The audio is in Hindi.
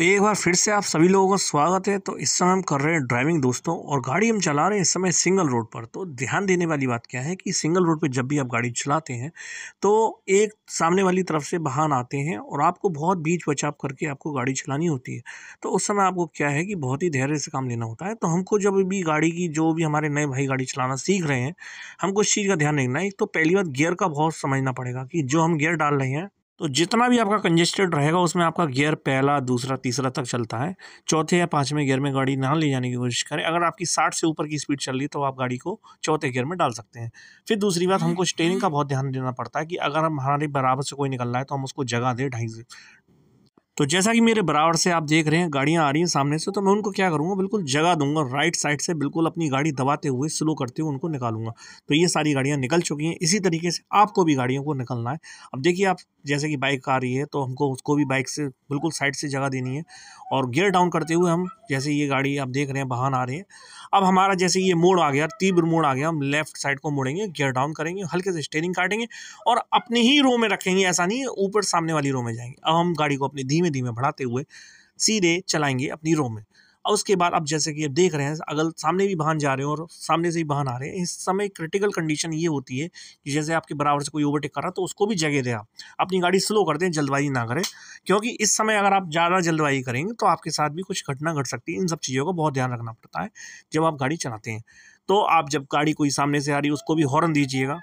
एक बार फिर से आप सभी लोगों का स्वागत है तो इस समय हम कर रहे हैं ड्राइविंग दोस्तों और गाड़ी हम चला रहे हैं इस समय सिंगल रोड पर तो ध्यान देने वाली बात क्या है कि सिंगल रोड पर जब भी आप गाड़ी चलाते हैं तो एक सामने वाली तरफ से वाहन आते हैं और आपको बहुत बीच बचाव करके आपको गाड़ी चलानी होती है तो उस समय आपको क्या है कि बहुत ही धैर्य से काम लेना होता है तो हमको जब भी गाड़ी की जो भी हमारे नए भाई गाड़ी चलाना सीख रहे हैं हमको इस चीज़ का ध्यान रखना है एक तो पहली बात गियर का बहुत समझना पड़ेगा कि जो हम गियर डाल रहे हैं तो जितना भी आपका कंजेस्टेड रहेगा उसमें आपका गियर पहला दूसरा तीसरा तक चलता है चौथे या पाँचवें गियर में गाड़ी ना ले जाने की कोशिश करें अगर आपकी साठ से ऊपर की स्पीड चल रही है तो आप गाड़ी को चौथे गियर में डाल सकते हैं फिर दूसरी बात हमको स्टेयरिंग का बहुत ध्यान देना पड़ता है कि अगर हम हमारे बराबर से कोई निकल रहा है तो हम उसको जगह दें ढाई तो जैसा कि मेरे बराबर से आप देख रहे हैं गाड़ियाँ आ रही हैं सामने से तो मैं उनको क्या करूँगा बिल्कुल जगह दूंगा राइट साइड से बिल्कुल अपनी गाड़ी दबाते हुए स्लो करते हुए उनको निकालूंगा तो ये सारी गाड़ियाँ निकल चुकी हैं इसी तरीके से आपको भी गाड़ियों को निकलना है अब देखिए आप जैसे कि बाइक आ रही है तो हमको उसको भी बाइक से बिल्कुल साइड से जगह देनी है और गियर डाउन करते हुए हम जैसे ये गाड़ी आप देख रहे हैं वाहन आ रहे हैं अब हमारा जैसे ये मोड़ आ गया तीव्र मोड़ आ गया हम लेफ्ट साइड को मोड़ेंगे गियर डाउन करेंगे हल्के से स्टेयरिंग काटेंगे और अपने ही रो में रखेंगे ऐसा नहीं ऊपर सामने वाली रो में जाएंगे अब हम गाड़ी को अपनी धीमे धीमे धीमे बढ़ाते हुए सीधे चलाएंगे अपनी रो में और उसके बाद अब जैसे कि आप देख रहे हैं अगर सामने भी वाहन जा रहे हो और सामने से भी वाहन आ रहे हैं इस समय क्रिटिकल कंडीशन ये होती है कि जैसे आपके बराबर से कोई ओवरटेक कर रहा है तो उसको भी जगह दें आप अपनी गाड़ी स्लो कर दें जल्दबाजी ना करें क्योंकि इस समय अगर आप ज़्यादा जल्दबाजी करेंगे तो आपके साथ भी कुछ घटना घट सकती है इन सब चीज़ों का बहुत ध्यान रखना पड़ता है जब आप गाड़ी चलाते हैं तो आप जब गाड़ी कोई सामने से आ रही है उसको भी हॉर्न दीजिएगा